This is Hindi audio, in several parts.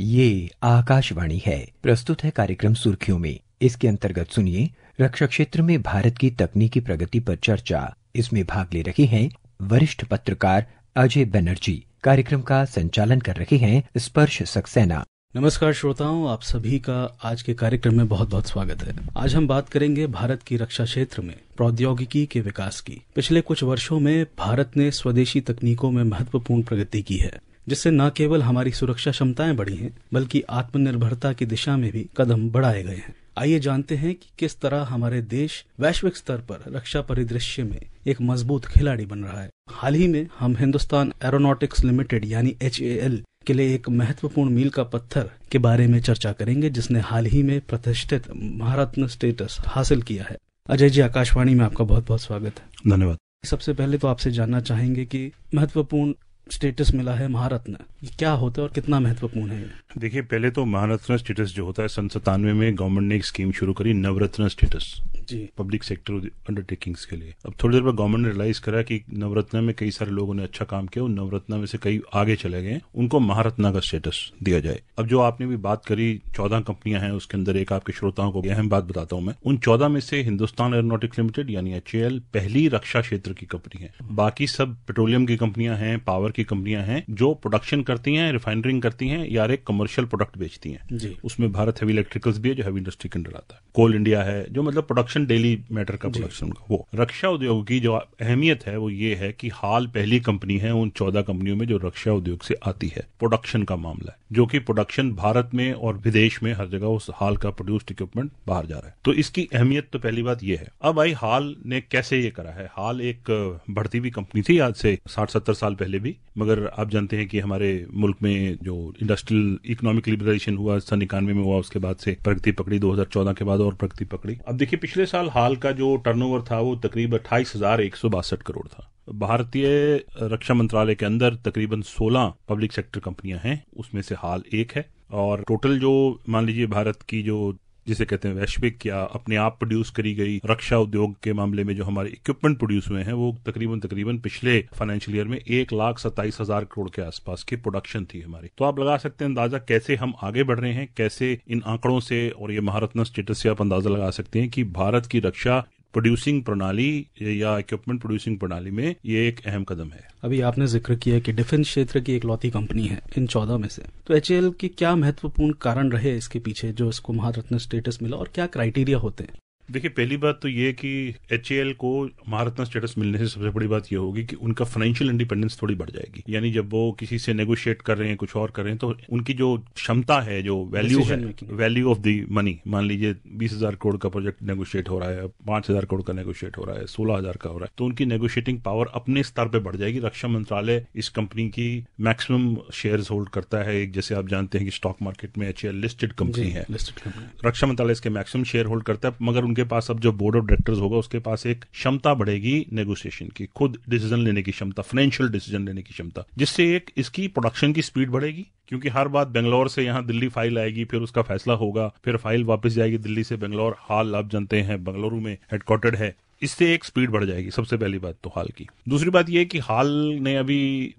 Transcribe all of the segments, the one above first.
ये आकाशवाणी है प्रस्तुत है कार्यक्रम सुर्खियों में इसके अंतर्गत सुनिए रक्षा क्षेत्र में भारत की तकनीकी प्रगति पर चर्चा इसमें भाग ले रहे हैं वरिष्ठ पत्रकार अजय बनर्जी कार्यक्रम का संचालन कर रहे हैं स्पर्श सक्सेना नमस्कार श्रोताओं आप सभी का आज के कार्यक्रम में बहुत बहुत स्वागत है आज हम बात करेंगे भारत की रक्षा क्षेत्र में प्रौद्योगिकी के विकास की पिछले कुछ वर्षों में भारत ने स्वदेशी तकनीकों में महत्वपूर्ण प्रगति की है जिससे न केवल हमारी सुरक्षा क्षमताएं बढ़ी हैं बल्कि आत्मनिर्भरता की दिशा में भी कदम बढ़ाए गए हैं आइए जानते हैं कि किस तरह हमारे देश वैश्विक स्तर पर रक्षा परिदृश्य में एक मजबूत खिलाड़ी बन रहा है हाल ही में हम हिंदुस्तान एरोनॉटिक्स लिमिटेड यानी एच के लिए एक महत्वपूर्ण मील का पत्थर के बारे में चर्चा करेंगे जिसने हाल ही में प्रतिष्ठित महारत्न स्टेटस हासिल किया है अजय जी आकाशवाणी में आपका बहुत बहुत स्वागत है धन्यवाद सबसे पहले तो आपसे जानना चाहेंगे कि महत्वपूर्ण स्टेटस मिला है महारत्न क्या होता है और कितना महत्वपूर्ण है देखिए पहले तो महारत्न स्टेटस जो होता है सन सतानवे में गवर्नमेंट ने एक स्कीम शुरू करी Navratna status public sector undertakings के लिए अब थोड़ी देर बाद गवर्नमेंट ने रियलाइज करा कि नवरत्न में कई सारे लोगों ने अच्छा काम किया नवरत्न में से कई आगे चले गए उनको महारत्ना का स्टेटस दिया जाए अब जो आपने भी बात करी चौदह कंपनियां हैं उसके अंदर एक आपके श्रोताओं को अहम बात बताता हूं मैं उन चौदह में से हिंदुस्तान एरोनॉटिक्स लिमिटेड यानी एच पहली रक्षा क्षेत्र की कंपनी है बाकी सब पेट्रोलियम की कंपनियां हैं पावर की कंपनियां हैं जो प्रोडक्शन करती हैं रिफाइनरिंग करती हैं या एक कमर्शियल प्रोडक्ट बेचती हैं उसमें भारत हैवी इलेक्ट्रिकल्स भी है जो हैवी इंडस्ट्री के अंडर आता है कोल इंडिया है जो मतलब प्रोडक्शन प्रोडक्शन डेली मैटर का प्रोडक्शन का वो रक्षा उद्योग की जो अहमियत है वो ये है कि हाल पहली कंपनी है उन चौदह कंपनियों में जो रक्षा उद्योग से आती है प्रोडक्शन का मामला है जो कि प्रोडक्शन भारत में और विदेश में हर जगह उस हाल का प्रोड्यूस्ड इक्विपमेंट बाहर जा रहा है तो इसकी अहमियत तो पहली बात यह है अब आई हाल ने कैसे ये करा है हाल एक बढ़ती हुई कंपनी थी आज से साठ सत्तर साल पहले भी मगर आप जानते हैं कि हमारे मुल्क में जो इंडस्ट्रियल इकोनॉमिक लिबरेशन हुआ सन इक्यानवे में हुआ उसके बाद से प्रगति पकड़ी 2014 के बाद और प्रगति पकड़ी अब देखिए पिछले साल हाल का जो टर्नओवर था वो तकरीबन अट्ठाईस हजार एक सौ बासठ करोड़ था भारतीय रक्षा मंत्रालय के अंदर तकरीबन 16 पब्लिक सेक्टर कंपनियां हैं उसमें से हाल एक है और टोटल जो मान लीजिए भारत की जो जिसे कहते हैं वैश्विक या अपने आप प्रोड्यूस करी गई रक्षा उद्योग के मामले में जो हमारे इक्विपमेंट प्रोड्यूस हुए हैं वो तकरीबन तकरीबन पिछले फाइनेंशियल ईयर में एक लाख सत्ताईस हजार करोड़ के आसपास की प्रोडक्शन थी हमारी तो आप लगा सकते हैं अंदाजा कैसे हम आगे बढ़ रहे हैं कैसे इन आंकड़ों से और ये महारत्न स्टेटस से आप अंदाजा लगा सकते हैं कि भारत की रक्षा प्रोड्यूसिंग प्रणाली या इक्विपमेंट प्रोड्यूसिंग प्रणाली में ये एक अहम कदम है अभी आपने जिक्र किया कि डिफेंस क्षेत्र की एक लौती कंपनी है इन चौदह में से तो एच के क्या महत्वपूर्ण कारण रहे इसके पीछे जो इसको महारत्न स्टेटस मिला और क्या क्राइटेरिया होते हैं देखिए पहली बात तो ये कि एच को महारत्न स्टेटस मिलने से सबसे बड़ी बात यह होगी कि उनका फाइनेंशियल इंडिपेंडेंस थोड़ी बढ़ जाएगी यानी जब वो किसी से नेगोशिएट कर रहे हैं कुछ और कर रहे हैं तो उनकी जो क्षमता है जो वैल्यू है वैल्यू ऑफ दी मनी मान लीजिए बीस हजार करोड़ का प्रोजेक्ट नेगोशिएट हो रहा है पांच हजार करोड़ का नेगोशिएट हो रहा है सोलह हजार का हो रहा है तो उनकी नेगोशिएटिंग पावर अपने स्तर पर बढ़ जाएगी रक्षा मंत्रालय इस कंपनी की मैक्सिमम शेयर होल्ड करता है एक जैसे आप जानते हैं कि स्टॉक मार्केट में एच लिस्टेड कंपनी है रक्षा मंत्रालय इसके मैक्सिमम शेयर होल्ड करता है मगर उनके उनके पास अब जो बोर्ड ऑफ डायरेक्टर्स होगा उसके पास एक क्षमता बढ़ेगी नेगोशिएशन की खुद डिसीजन लेने की क्षमता फाइनेंशियल डिसीजन लेने की क्षमता जिससे एक इसकी प्रोडक्शन की स्पीड बढ़ेगी क्योंकि हर बात बेंगलोर से यहाँ दिल्ली फाइल आएगी फिर उसका फैसला होगा फिर फाइल वापस जाएगी दिल्ली से बेंगलोर हाल आप जानते हैं बेंगलुरु में हेडक्वार्टर्ड है इससे एक स्पीड बढ़ जाएगी सबसे पहली बात तो हाल की दूसरी बात यह कि हाल ने अभी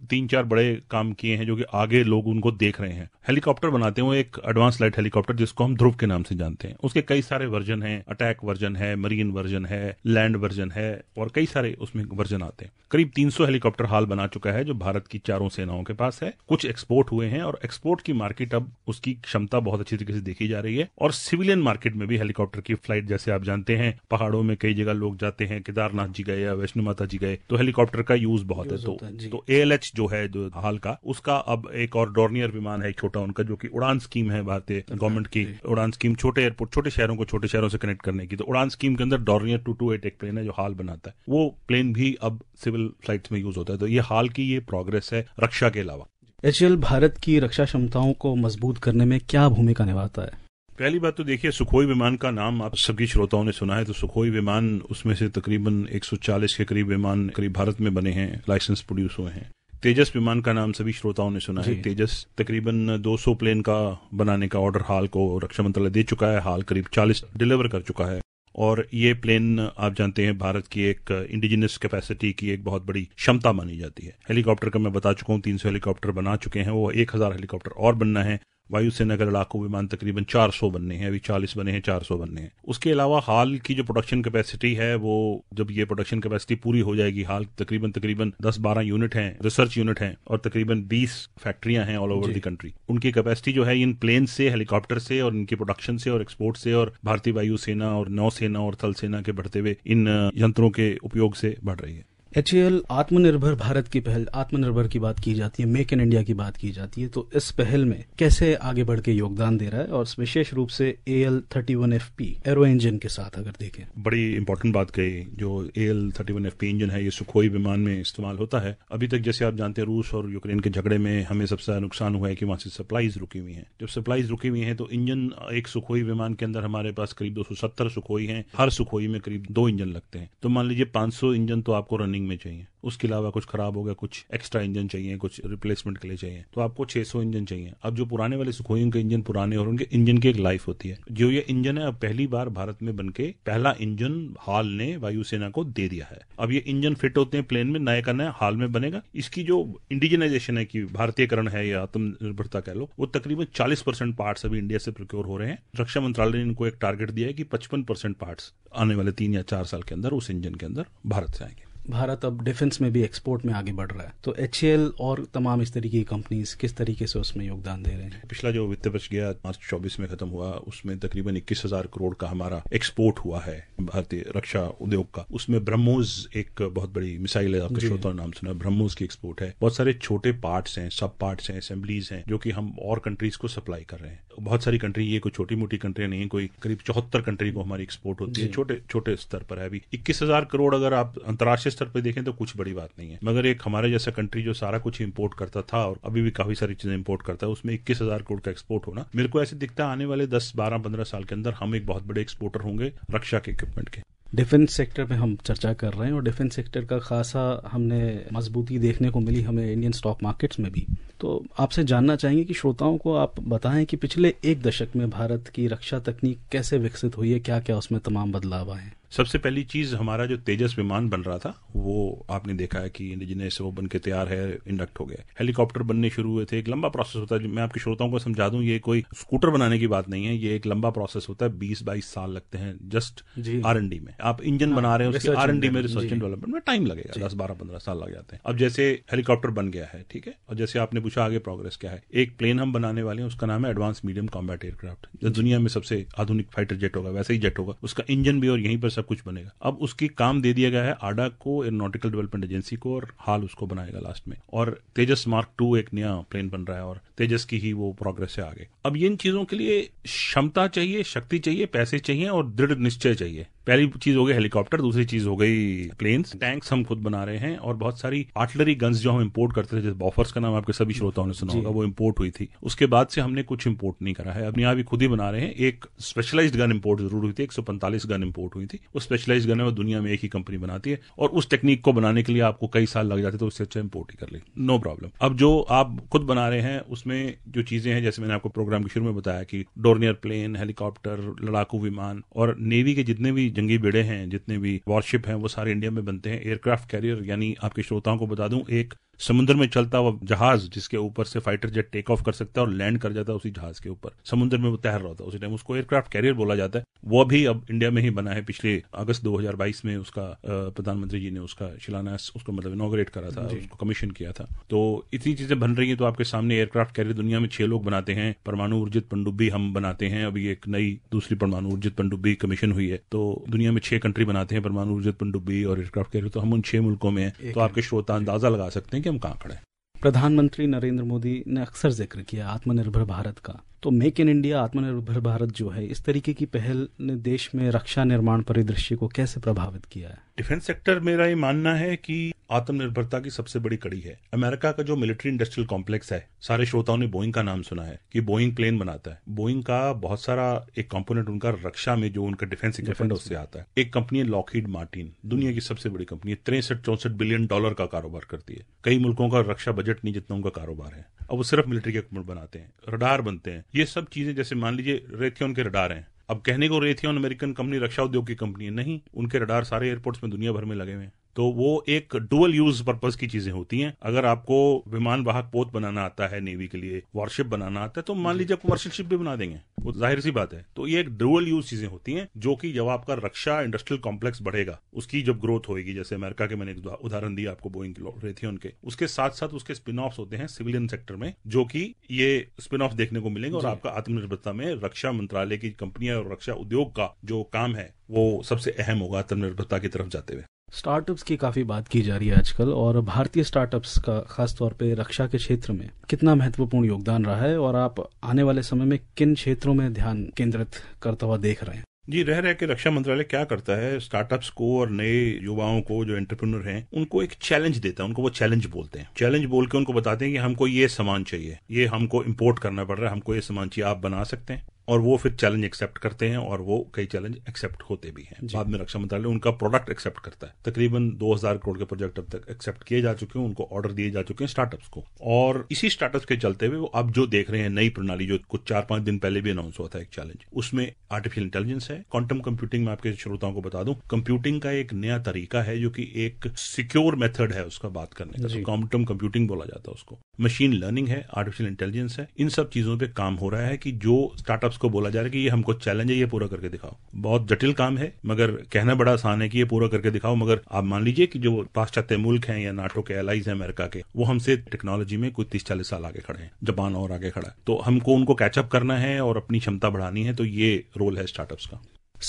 तीन चार बड़े काम किए हैं जो कि आगे लोग उनको देख रहे हैं हेलीकॉप्टर बनाते हुए एक एडवांस लाइट हेलीकॉप्टर जिसको हम ध्रुव के नाम से जानते हैं उसके कई सारे वर्जन है अटैक वर्जन है मरीन वर्जन है लैंड वर्जन है और कई सारे उसमें वर्जन आते हैं करीब तीन हेलीकॉप्टर हाल बना चुका है जो भारत की चारों सेनाओं के पास है कुछ एक्सपोर्ट हुए हैं और एक्सपोर्ट की मार्केट अब उसकी क्षमता बहुत अच्छी तरीके से देखी जा रही है और सिविलियन मार्केट में भी हेलीकॉप्टर की फ्लाइट जैसे आप जानते हैं पहाड़ों में कई जगह लोग जाते जाते हैं केदारनाथ जी गए या वैष्णो माता जी गए तो हेलीकॉप्टर का यूज बहुत है तो तो एएलएच जो है जो हाल का उसका अब एक और डोर्नियर विमान है छोटा उनका जो कि उड़ान स्कीम है भारतीय गवर्नमेंट अच्छा, की उड़ान स्कीम छोटे एयरपोर्ट छोटे शहरों को छोटे शहरों से कनेक्ट करने की तो उड़ान स्कीम के अंदर डोर्नियर टू टू एट एक प्लेन है जो हाल बनाता है वो प्लेन भी अब सिविल फ्लाइट में यूज होता है तो ये हाल की ये प्रोग्रेस है रक्षा के अलावा एच भारत की रक्षा क्षमताओं को मजबूत करने में क्या भूमिका निभाता है पहली बात तो देखिए सुखोई विमान का नाम आप सभी श्रोताओं ने सुना है तो सुखोई विमान उसमें से तकरीबन 140 के करीब विमान करीब भारत में बने हैं लाइसेंस प्रोड्यूस हुए हैं तेजस विमान का नाम सभी श्रोताओं ने सुना है तेजस तकरीबन 200 प्लेन का बनाने का ऑर्डर हाल को रक्षा मंत्रालय दे चुका है हाल करीब 40 डिलीवर कर चुका है और ये प्लेन आप जानते हैं भारत की एक इंडिजिनियस कैपेसिटी की एक बहुत बड़ी क्षमता मानी जाती है हेलीकॉप्टर का मैं बता चुका हूँ तीन हेलीकॉप्टर बना चुके हैं वो एक हेलीकॉप्टर और बनना है वायुसेना का लड़ाकू विमान तकरीबन 400 बनने हैं अभी 40 बने हैं 400 बनने हैं उसके अलावा हाल की जो प्रोडक्शन कैपेसिटी है वो जब ये प्रोडक्शन कैपेसिटी पूरी हो जाएगी हाल तकरीबन तकरीबन 10-12 यूनिट हैं रिसर्च यूनिट हैं और तकरीबन 20 फैक्ट्रियां हैं ऑल ओवर द कंट्री उनकी कैपेसिटी जो है इन प्लेन से हेलीकॉप्टर से और इनकी प्रोडक्शन से और एक्सपोर्ट से और भारतीय वायुसेना और नौसेना और थल सेना के बढ़ते हुए इन यंत्रों के उपयोग से बढ़ रही है एच आत्मनिर्भर भारत की पहल आत्मनिर्भर की बात की जाती है मेक इन इंडिया की बात की जाती है तो इस पहल में कैसे आगे बढ़ के योगदान दे रहा है और विशेष रूप से A L thirty one F P aero engine के साथ अगर देखें बड़ी इंपॉर्टेंट बात कही जो A L thirty one F P engine है ये सुखोई विमान में इस्तेमाल होता है अभी तक जैसे आप जानते हैं रूस और यूक्रेन के झगड़े में हमें सबसे नुकसान हुआ है कि वहां से सप्लाईज रुकी हुई है जब सप्लाईज रुकी हुई है तो इंजन एक सुखोई विमान के अंदर हमारे पास करीब दो सुखोई है हर सुखोई में करीब दो इंजन लगते हैं तो मान लीजिए पांच इंजन तो आपको रनिंग रनिंग में चाहिए उसके अलावा कुछ खराब हो गया कुछ एक्स्ट्रा इंजन चाहिए कुछ रिप्लेसमेंट के लिए चाहिए तो आपको 600 इंजन चाहिए अब जो पुराने वाले सुखोई के इंजन पुराने और उनके इंजन की एक लाइफ होती है जो ये इंजन है अब पहली बार भारत में बनके पहला इंजन हाल ने वायुसेना को दे दिया है अब ये इंजन फिट होते हैं प्लेन में नए का नया हाल में बनेगा इसकी जो इंडिजनाइजेशन है की भारतीयकरण है या आत्मनिर्भरता कह लो वो तकरीबन चालीस परसेंट पार्ट अभी इंडिया से प्रोक्योर हो रहे हैं रक्षा मंत्रालय ने इनको एक टारगेट दिया है कि पचपन परसेंट पार्ट आने वाले तीन या चार साल के अंदर उस इंजन के अंदर भारत से आएंगे भारत अब डिफेंस में भी एक्सपोर्ट में आगे बढ़ रहा है तो एच और तमाम इस तरीके की कंपनीज किस तरीके से उसमें योगदान दे रहे हैं पिछला जो वित्त वर्ष गया मार्च चौबीस में खत्म हुआ उसमें तकरीबन इक्कीस हजार करोड़ का हमारा एक्सपोर्ट हुआ है भारतीय रक्षा उद्योग का उसमें ब्रह्मोज एक बहुत बड़ी मिसाइल है आपका श्रोता नाम सुना ब्रह्मोज की एक्सपोर्ट है बहुत सारे छोटे पार्ट्स हैं सब पार्ट्स हैं असेंबलीज हैं जो कि हम और कंट्रीज को सप्लाई कर रहे हैं बहुत सारी कंट्री ये कोई छोटी मोटी कंट्री नहीं कोई करीब चौहत्तर कंट्री को हमारी एक्सपोर्ट होती है छोटे छोटे स्तर पर है अभी इक्कीस हजार करोड़ अगर आप अंतर्राष्ट्रीय स्तर पर देखें तो कुछ बड़ी बात नहीं है मगर एक हमारे जैसा कंट्री जो सारा कुछ इम्पोर्ट करता था और अभी भी काफी सारी चीजें इम्पोर्ट करता है उसमें इक्कीस हजार करोड़ का एक्सपोर्ट होना मेरे को ऐसे दिखता है आने वाले दस बारह पंद्रह साल के अंदर हम एक बहुत बड़े एक्सपोर्टर होंगे रक्षा के इक्विपमेंट के डिफेंस सेक्टर पे हम चर्चा कर रहे हैं और डिफेंस सेक्टर का खासा हमने मजबूती देखने को मिली हमें इंडियन स्टॉक मार्केट्स में भी तो आपसे जानना चाहेंगे कि श्रोताओं को आप बताएं कि पिछले एक दशक में भारत की रक्षा तकनीक कैसे विकसित हुई है क्या क्या उसमें तमाम बदलाव आए हैं सबसे पहली चीज़ हमारा जो तेजस विमान बन रहा था वो आपने देखा है कि इंडिजिनियस वो बन के तैयार है इंडक्ट हो गया हेलीकॉप्टर बनने शुरू हुए थे एक लंबा प्रोसेस होता है मैं आपके श्रोताओं को समझा दूं ये कोई स्कूटर बनाने की बात नहीं है ये एक लंबा प्रोसेस होता है बीस बाईस साल लगते हैं जस्ट आर एनडी में आप इंजन हाँ, बना रहे हैं उसके आर एन डी में रिसर्च एंड डेवलपमेंट में टाइम लगेगा दस बारह पंद्रह साल लग जाते हैं अब जैसे हेलीकॉप्टर बन गया है ठीक है और जैसे आपने पूछा आगे प्रोग्रेस क्या है एक प्लेन हम बनाने वाले हैं उसका नाम है एडवांस मीडियम कॉम्बैट एयरक्राफ्ट जो दुनिया में सबसे आधुनिक फाइटर जेट होगा वैसे ही जेट होगा उसका इंजन भी और यहीं पर सब कुछ बनेगा अब उसकी काम दे दिया गया है आडा को एरोनॉटिकल डेवलपमेंट एजेंसी को और हाल उसको बनाएगा लास्ट में और तेजस मार्क टू एक नया प्लेन बन रहा है और तेजस की ही वो प्रोग्रेस है आगे अब इन चीजों के लिए क्षमता चाहिए शक्ति चाहिए पैसे चाहिए और दृढ़ निश्चय चाहिए पहली चीज हो गई हेलीकॉप्टर दूसरी चीज हो गई प्लेन्स टैंक्स हम खुद बना रहे हैं और बहुत सारी आर्टलरी गन्स जो हम इम्पोर्ट करते थे जैसे बॉफर्स का नाम आपके सभी श्रोताओं ने सुना होगा वो इम्पोर्ट हुई थी उसके बाद से हमने कुछ इम्पोर्ट नहीं करा है अपने यहाँ भी खुद ही बना रहे हैं एक स्पेशलाइज गन इम्पोर्ट जरूर हुई थी एक गन इम्पोर्ट हुई थी उस स्पेशलाइज गन है वो दुनिया में एक ही कंपनी बनाती है और उस टेक्निक को बनाने के लिए आपको कई साल लग जाते तो उससे अच्छा इम्पोर्ट ही कर ली नो प्रॉब्लम अब जो आप खुद बना रहे हैं उसमें जो चीजें हैं जैसे मैंने आपको प्रोग्राम के शुरू में बताया कि डोरनियर प्लेन हेलीकॉप्टर लड़ाकू विमान और नेवी के जितने भी जंगी बेड़े हैं जितने भी वॉरशिप हैं वो सारे इंडिया में बनते हैं एयरक्राफ्ट कैरियर यानी आपके श्रोताओं को बता दूं एक समुद्र में चलता हुआ जहाज जिसके ऊपर से फाइटर जेट टेक ऑफ कर सकता है और लैंड कर जाता है उसी जहाज के ऊपर समुद्र में वो तैर रहा था है उसी टाइम उसको एयरक्राफ्ट कैरियर बोला जाता है वो भी अब इंडिया में ही बना है पिछले अगस्त 2022 में उसका प्रधानमंत्री जी ने उसका शिलान्यास उसको मतलब इनोग्रेट करा था उसको कमीशन किया था तो इतनी चीजें बन रही है तो आपके सामने एयरक्राफ्ट कैरियर दुनिया में छह लोग बनाते हैं परमाणु ऊर्जित पनडुब्बी हम बनाते हैं अभी एक नई दूसरी परमाणु ऊर्जित पंडुब्बी कमीशन हुई है तो दुनिया में छह कंट्री बनाते हैं परमाणु ऊर्जित पंडुब्बी और एयरक्राफ्ट कैरियर तो हम उन छह मुल्कों में तो आपके श्रोता अंदाजा लगा सकते हैं कि का आंकड़ा है प्रधानमंत्री नरेंद्र मोदी ने अक्सर जिक्र किया आत्मनिर्भर भारत का तो मेक इन इंडिया आत्मनिर्भर भारत जो है इस तरीके की पहल ने देश में रक्षा निर्माण परिदृश्य को कैसे प्रभावित किया है डिफेंस सेक्टर मेरा ये मानना है की आत्मनिर्भरता की सबसे बड़ी कड़ी है अमेरिका का जो मिलिट्री इंडस्ट्रियल कॉम्प्लेक्स है सारे श्रोताओं ने बोइंग का नाम सुना है कि बोइंग प्लेन बनाता है बोइंग का बहुत सारा एक कंपोनेंट उनका रक्षा में जो उनका डिफेंस इक्विपमेंट उससे आता है एक कंपनी है लॉकहीड मार्टिन दुनिया की सबसे बड़ी कंपनी है तिरसठ चौसठ बिलियन डॉलर का कारोबार करती है कई मुल्कों का रक्षा बजट नहीं जितना उनका कारोबार है अब वो सिर्फ मिलिट्री के इक्विपमेंट बनाते हैं रडार बनते हैं ये सब चीजें जैसे मान लीजिए रेथियन उनके रडार हैं अब कहने को रेथियन अमेरिकन कंपनी रक्षा उद्योग की कंपनी है नहीं उनके रडार सारे एयरपोर्ट्स में दुनिया भर में लगे हुए हैं तो वो एक डुअल यूज पर्पज की चीजें होती हैं अगर आपको विमान वाहक पोत बनाना आता है नेवी के लिए वॉरशिप बनाना आता है तो मान लीजिए कमर्शियल शिप भी बना देंगे वो जाहिर सी बात है तो ये एक डुअल यूज चीजें होती हैं जो कि जब आपका रक्षा इंडस्ट्रियल कॉम्प्लेक्स बढ़ेगा उसकी जब ग्रोथ होगी जैसे अमेरिका के मैंने उदाहरण दिया आपको बोइंग रेथियन उनके उसके साथ साथ उसके स्पिन ऑफ होते हैं सिविलियन सेक्टर में जो कि ये स्पिन ऑफ देखने को मिलेंगे और आपका आत्मनिर्भरता में रक्षा मंत्रालय की कंपनियां और रक्षा उद्योग का जो काम है वो सबसे अहम होगा आत्मनिर्भरता की तरफ जाते हुए स्टार्टअप्स की काफ़ी बात की जा रही है आजकल और भारतीय स्टार्टअप्स का खासतौर पे रक्षा के क्षेत्र में कितना महत्वपूर्ण योगदान रहा है और आप आने वाले समय में किन क्षेत्रों में ध्यान केंद्रित करता हुआ देख रहे हैं जी रह रहे के रक्षा मंत्रालय क्या करता है स्टार्टअप्स को और नए युवाओं को जो एंटरप्रेन्योर हैं उनको एक चैलेंज देता है उनको वो चैलेंज बोलते हैं चैलेंज बोल के उनको बताते हैं कि हमको ये सामान चाहिए ये हमको इम्पोर्ट करना पड़ रहा है हमको ये सामान चाहिए आप बना सकते हैं और वो फिर चैलेंज एक्सेप्ट करते हैं और वो कई चैलेंज एक्सेप्ट होते भी हैं बाद में रक्षा मंत्रालय उनका प्रोडक्ट एक्सेप्ट करता है तकरीबन 2000 करोड़ के प्रोजेक्ट अब तक एक्सेप्ट किए जा चुके हैं उनको ऑर्डर दिए जा चुके हैं स्टार्टअप्स को और इसी स्टार्टअप्स के चलते हुए अब जो देख रहे हैं नई प्रणाली जो कुछ चार पांच दिन पहले भी अनाउंस हुआ था एक चैलेंज उसमें आर्टिफिशियल इंटेलिजेंस है क्वांटम कंप्यूटिंग में आपके श्रोताओं को बता दूं कंप्यूटिंग का एक नया तरीका है जो कि एक सिक्योर मेथड है उसका बात करने का क्वांटम कंप्यूटिंग बोला जाता है उसको मशीन लर्निंग है आर्टिफिशियल इंटेलिजेंस है इन सब चीजों पर काम हो रहा है कि जो स्टार्टअप उसको बोला जा रहा है कि ये हमको चैलेंज है ये पूरा करके दिखाओ बहुत जटिल काम है मगर कहना बड़ा आसान है कि ये पूरा करके दिखाओ मगर आप मान लीजिए कि जो पाश्चात्य मुल्क हैं या नाटो के एलाइज हैं अमेरिका के वो हमसे टेक्नोलॉजी में कोई तीस चालीस साल आगे खड़े हैं जापान और आगे खड़ा है तो हमको उनको कैचअप करना है और अपनी क्षमता बढ़ानी है तो ये रोल है स्टार्टअप का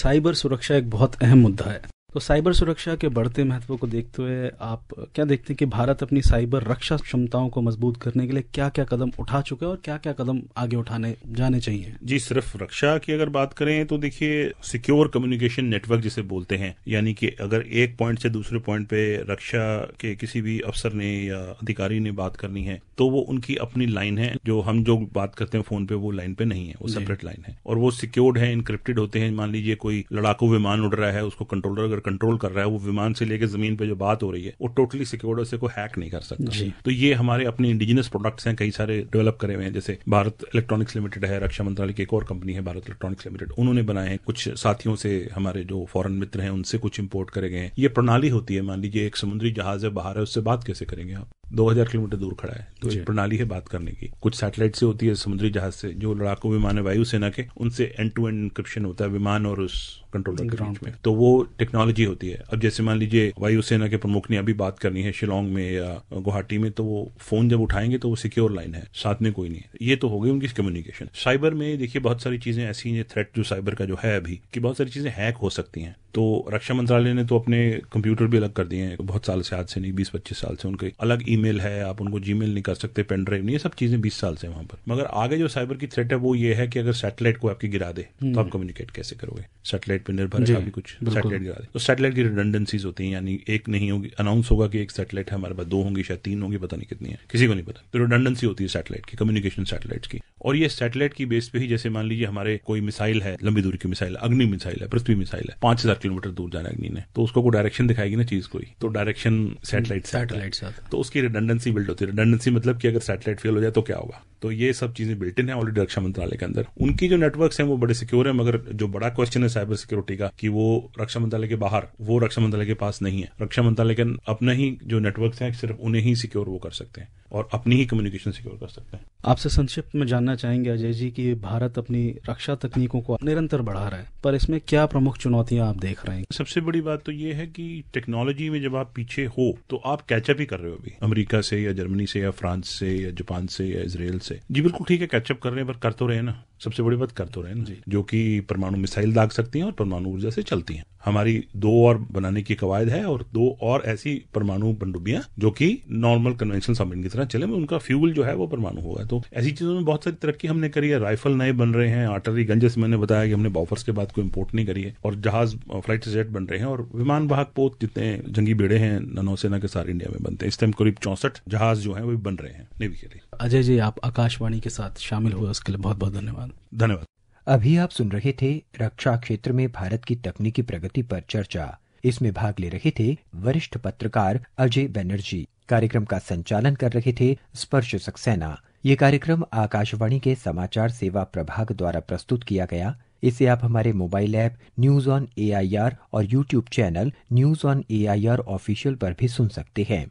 साइबर सुरक्षा एक बहुत अहम मुद्दा है तो साइबर सुरक्षा के बढ़ते महत्व को देखते हुए आप क्या देखते हैं कि भारत अपनी साइबर रक्षा क्षमताओं को मजबूत करने के लिए क्या क्या कदम उठा चुके हैं और क्या क्या कदम आगे उठाने जाने चाहिए जी सिर्फ रक्षा की अगर बात करें तो देखिए सिक्योर कम्युनिकेशन नेटवर्क जिसे बोलते हैं यानी कि अगर एक पॉइंट से दूसरे पॉइंट पे रक्षा के किसी भी अफसर ने या अधिकारी ने बात करनी है तो वो उनकी अपनी लाइन है जो हम जो बात करते हैं फोन पे वो लाइन पे नहीं है वो सेपरेट लाइन है और वो सिक्योर्ड है इंक्रिप्टेड होते हैं मान लीजिए कोई लड़ाकू विमान उड़ रहा है उसको कंट्रोलर अगर कंट्रोल कर रहा है वो विमान से लेकर जमीन पे जो बात हो रही है वो टोटली सिक्योर्ड से कोई हैक नहीं कर सकता तो ये हमारे अपने इंडिजिनस प्रोडक्ट्स हैं कई सारे डेवलप करे हुए हैं जैसे भारत इलेक्ट्रॉनिक्स लिमिटेड है रक्षा मंत्रालय की एक और कंपनी है भारत इलेक्ट्रॉनिक्स लिमिटेड उन्होंने बनाए हैं कुछ साथियों से हमारे जो फॉरन मित्र हैं उनसे कुछ इम्पोर्ट करे गए हैं ये प्रणाली होती है मान लीजिए एक समुद्री जहाज है बाहर है उससे बात कैसे करेंगे आप 2000 किलोमीटर दूर खड़ा है तो एक प्रणाली है बात करने की कुछ सैटेलाइट से होती है समुद्री जहाज से जो लड़ाकू विमान है वायुसेना के उनसे एंड टू एंड इंक्रिप्शन होता है विमान और उस कंट्रोलर के बीच में तो वो टेक्नोलॉजी होती है अब जैसे मान लीजिए वायुसेना के प्रमुख ने अभी बात करनी है शिलोंग में या गुवाहाटी में तो वो फोन जब उठाएंगे तो वो सिक्योर लाइन है साथ में कोई नहीं ये तो हो गई उनकी कम्युनिकेशन साइबर में देखिए बहुत सारी चीजें ऐसी हैं थ्रेट जो साइबर का जो है अभी कि बहुत सारी चीजें हैक हो सकती हैं तो रक्षा मंत्रालय ने तो अपने कंप्यूटर भी अलग कर दिए हैं बहुत साल से आज से नहीं बीस पच्चीस साल से उनके अलग ई है आप उनको जी नहीं कर सकते पेन ड्राइव नहीं ये सब चीज़ें बीस साल से वहां पर मगर आगे जो साइबर की थ्रेट है वो ये है कि अगर सैटेलाइट को आपकी गिरा दे तो आप कम्युनिकेट हम्म। कैसे करोगे सैटेलाइट पर निर्भर है अभी कुछ सैटेलाइट गिरा दे तो सैटेलाइट की रिडंडेंसीज होती है यानी एक नहीं होगी अनाउंस होगा कि एक सैटेलाइट है हमारे पास दो होंगी शायद तीन होंगी पता नहीं कितनी है किसी को नहीं पता तो रिडंडेंसी होती है सैटेलाइट की कम्युनिकेशन सैटेलाइट की और ये सैटेलाइट की बेस पे ही जैसे मान लीजिए हमारे कोई मिसाइल है लंबी दूरी की मिसाइल है अग्नि मिसाइल है पृथ्वी मिसाइल है पांच हजार किलोमीटर दूर जाना अग्नि ने तो उसको डायरेक्शन दिखाएगी ना चीज कोई तो डायरेक्शन सैटेलाइट सैटेलाइट तो उसकी रिडंडेंसी बिल्ड होती है रिडंडेंसी मतलब कि अगर सैटेलाइट फेल हो जाए तो क्या होगा तो ये सब चीजें बिल्ट इन है ऑलरेडी रक्षा मंत्रालय के अंदर उनकी जो नेटवर्क है वो बड़े सिक्योर है मगर जो बड़ा क्वेश्चन है साइबर सिक्योरिटी का कि वो रक्षा मंत्रालय के बाहर वो रक्षा मंत्रालय के पास नहीं है रक्षा मंत्रालय के अपना ही जो नेटवर्क है सिर्फ उन्हें ही सिक्योर वो कर सकते हैं और अपनी ही कम्युनिकेशन सिक्योर कर सकते हैं आपसे संक्षिप्त में जानना चाहेंगे अजय जी की भारत अपनी रक्षा तकनीकों को निरंतर बढ़ा रहा है पर इसमें क्या प्रमुख चुनौतियां आप देख रहे हैं सबसे बड़ी बात तो ये है कि टेक्नोलॉजी में जब आप पीछे हो तो आप कैचअप ही कर रहे हो अभी अमेरिका से या जर्मनी से या फ्रांस से या जापान से या इसराइल से जी बिल्कुल ठीक है कैचअप कर रहे हैं पर कर तो रहे ना सबसे बड़ी बात कर तो रहे जो कि परमाणु मिसाइल दाग सकती हैं और परमाणु ऊर्जा से चलती हैं हमारी दो और बनाने की कवायद है और दो और ऐसी परमाणु पनडुब्बियां जो कि नॉर्मल कन्वेंशनल सबमरीन की तरह चले उनका फ्यूल जो है वो परमाणु होगा तो ऐसी चीजों में बहुत सारी तरक्की हमने करी है राइफल नए बन रहे हैं आर्टरी गन जैसे मैंने बताया कि हमने बॉफर्स के बाद कोई इम्पोर्ट नहीं करी है और जहाज फ्लाइट जेट बन रहे हैं और विमान वाहक पोत जितने जंगी बेड़े हैं नौसेना के सारे इंडिया में बनते हैं इस टाइम करीब चौसठ जहाज जो है वो बन रहे हैं नेवी के लिए अजय जी आप आकाशवाणी के साथ शामिल हुए उसके लिए बहुत बहुत धन्यवाद धन्यवाद अभी आप सुन रहे थे रक्षा क्षेत्र में भारत की तकनीकी प्रगति पर चर्चा इसमें भाग ले रहे थे वरिष्ठ पत्रकार अजय बनर्जी कार्यक्रम का संचालन कर रहे थे स्पर्श सक्सेना ये कार्यक्रम आकाशवाणी के समाचार सेवा प्रभाग द्वारा प्रस्तुत किया गया इसे आप हमारे mobile app news on A और YouTube channel news on A official पर भी सुन सकते हैं